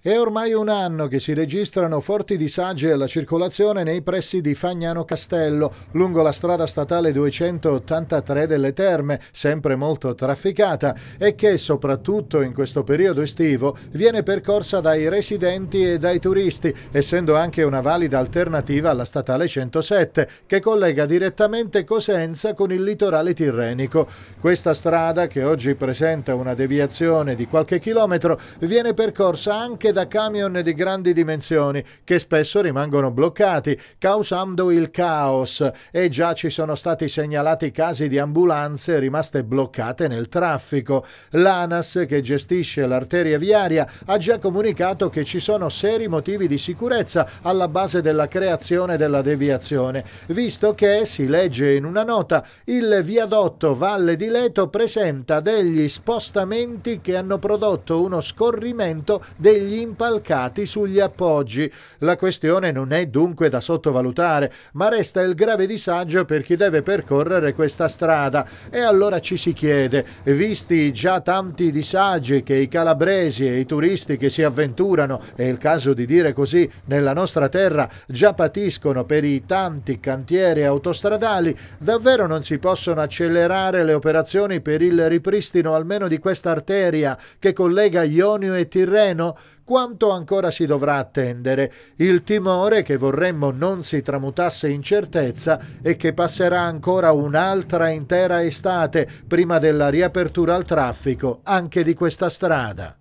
È ormai un anno che si registrano forti disagi alla circolazione nei pressi di Fagnano Castello, lungo la strada statale 283 delle Terme, sempre molto trafficata, e che soprattutto in questo periodo estivo viene percorsa dai residenti e dai turisti, essendo anche una valida alternativa alla statale 107, che collega direttamente Cosenza con il litorale tirrenico. Questa strada, che oggi presenta una deviazione di qualche chilometro, viene percorsa anche anche da camion di grandi dimensioni che spesso rimangono bloccati, causando il caos e già ci sono stati segnalati casi di ambulanze rimaste bloccate nel traffico. L'ANAS, che gestisce l'arteria viaria, ha già comunicato che ci sono seri motivi di sicurezza alla base della creazione della deviazione, visto che, si legge in una nota, il viadotto Valle di Leto presenta degli spostamenti che hanno prodotto uno scorrimento degli impalcati sugli appoggi. La questione non è dunque da sottovalutare, ma resta il grave disagio per chi deve percorrere questa strada. E allora ci si chiede, visti già tanti disagi che i calabresi e i turisti che si avventurano, è il caso di dire così, nella nostra terra già patiscono per i tanti cantieri autostradali, davvero non si possono accelerare le operazioni per il ripristino almeno di questa arteria che collega Ionio e Tirreno? quanto ancora si dovrà attendere, il timore che vorremmo non si tramutasse in certezza è che passerà ancora un'altra intera estate prima della riapertura al traffico anche di questa strada.